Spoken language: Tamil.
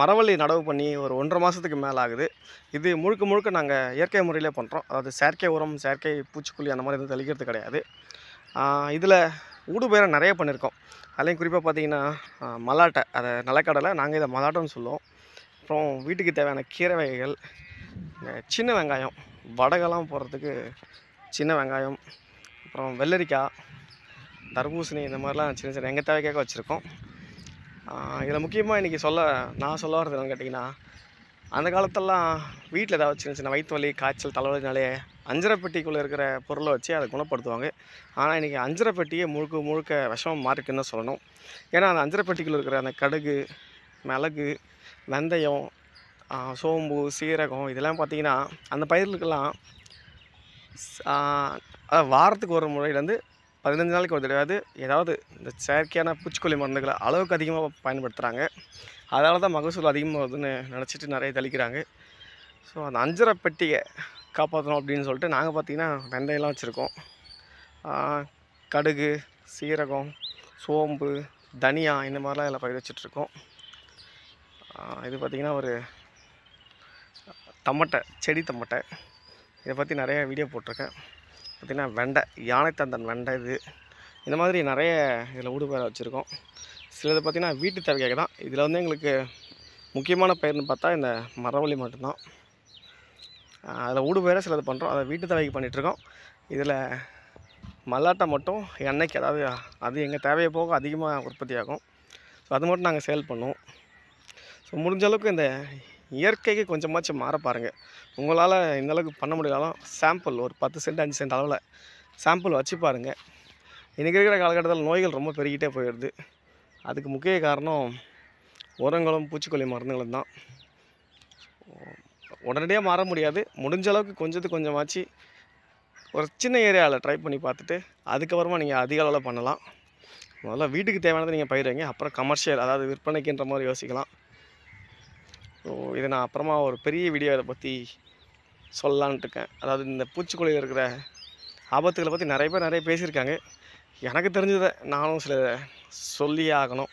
மரவள்ளி நடவு பண்ணி ஒரு ஒன்றரை மாதத்துக்கு மேலே ஆகுது இது முழுக்க முழுக்க நாங்கள் இயற்கை முறையிலே பண்ணுறோம் அதாவது செயற்கை உரம் செயற்கை பூச்சிக்கொல்லி அந்த மாதிரி எதுவும் தெளிக்கிறது கிடையாது இதில் ஊடுபயிரை நிறைய பண்ணியிருக்கோம் அதுலேயும் குறிப்பாக பார்த்திங்கன்னா மல்லாட்டை அதை நிலக்கடலை நாங்கள் இதை மல்லாட்டம்னு சொல்லுவோம் அப்புறம் வீட்டுக்கு தேவையான கீரை வகைகள் சின்ன வெங்காயம் வடகெல்லாம் போடுறதுக்கு சின்ன வெங்காயம் அப்புறம் வெள்ளரிக்காய் தர்பூசணி இந்த மாதிரிலாம் சின்ன சின்ன எங்கள் தேவைக்காக வச்சுருக்கோம் இதில் முக்கியமாக இன்றைக்கி சொல்ல நான் சொல்ல வர்றது என்னன்னு கேட்டிங்கன்னா அந்த காலத்தெல்லாம் வீட்டில் ஏதாவது சின்ன சின்ன வயிற்று வலி காய்ச்சல் தலைவலினாலே அஞ்சரை பெட்டிக்குள்ளே இருக்கிற பொருளை வச்சு அதை குணப்படுத்துவாங்க ஆனால் இன்றைக்கி அஞ்சரை பெட்டியே முழுக்க முழுக்க விஷமாக மாறிக்குன்னு சொல்லணும் ஏன்னா அந்த அஞ்சரை பெட்டிக்குள்ளே இருக்கிற அந்த கடுகு மிளகு வெந்தயம் சோம்பு சீரகம் இதெல்லாம் பார்த்திங்கன்னா அந்த பயிர்களுக்கெல்லாம் வாரத்துக்கு ஒரு முறையிலேருந்து பதினஞ்சு நாளைக்கு ஒரு தடவையாவது ஏதாவது இந்த செயற்கையான பூச்சிக்கொல்லி மருந்துகளை அளவுக்கு அதிகமாக பயன்படுத்துகிறாங்க அதனால தான் மகசூல் அதிகமாக வருதுன்னு நினச்சிட்டு நிறைய தெளிக்கிறாங்க ஸோ அந்த அஞ்சரை பெட்டியை காப்பாற்றணும் அப்படின்னு சொல்லிட்டு நாங்கள் பார்த்திங்கன்னா வெந்தயம்லாம் வச்சுருக்கோம் கடுகு சீரகம் சோம்பு தனியா இந்த மாதிரிலாம் எல்லாம் பயிர் வச்சிட்ருக்கோம் இது பார்த்திங்கன்னா ஒரு தம்மட்டை செடி தம்மட்டை இதை பற்றி நிறையா வீடியோ போட்டிருக்கேன் பார்த்திங்கன்னா வெண்டை யானைத்தந்தன் வெண்டை இது இந்த மாதிரி நிறைய இதில் பயிரை வச்சுருக்கோம் சிலது பார்த்திங்கன்னா வீட்டு தேவைக்காக தான் இதில் வந்து எங்களுக்கு முக்கியமான பயிர்னு பார்த்தா இந்த மரவள்ளி மட்டும்தான் அதில் ஊடுபயிரை சிலது பண்ணுறோம் அதை வீட்டு தேவைக்கு பண்ணிகிட்ருக்கோம் இதில் மல்லாட்டை மட்டும் எண்ணெய்க்கு அதாவது அது எங்கள் தேவையை போக அதிகமாக உற்பத்தி ஆகும் ஸோ அது மட்டும் நாங்கள் சேல் பண்ணுவோம் ஸோ முடிஞ்சளவுக்கு இந்த இயற்கைக்கு கொஞ்சமாச்சும் மாற பாருங்கள் உங்களால் இந்தளவுக்கு பண்ண முடியாலும் சாம்பிள் ஒரு பத்து சென்ட் அஞ்சு சென்ட் அளவில் சாம்பிள் வச்சு பாருங்கள் இன்றைக்கி இருக்கிற காலகட்டத்தில் நோய்கள் ரொம்ப பெருகிட்டே போயிடுது அதுக்கு முக்கிய காரணம் உரங்களும் பூச்சிக்கொல்லி மருந்துகளும் தான் உடனடியாக மாற முடியாது முடிஞ்ச அளவுக்கு கொஞ்சத்துக்கு கொஞ்சமாச்சு ஒரு சின்ன ஏரியாவில் ட்ரை பண்ணி பார்த்துட்டு அதுக்கப்புறமா நீங்கள் அதிக அளவில் பண்ணலாம் முதல்ல வீட்டுக்கு தேவையானதை நீங்கள் பயிர் வைங்க அப்புறம் கமர்ஷியல் அதாவது விற்பனைக்குன்ற மாதிரி யோசிக்கலாம் ஸோ இது நான் அப்புறமா ஒரு பெரிய வீடியோ இதை பற்றி சொல்லலான்ட்டு இருக்கேன் அதாவது இந்த பூச்சிக்கொல்லியில் இருக்கிற ஆபத்துகளை பற்றி நிறைய பேர் நிறைய பேசியிருக்காங்க எனக்கு தெரிஞ்சதை நானும் சில சொல்லி ஆகணும்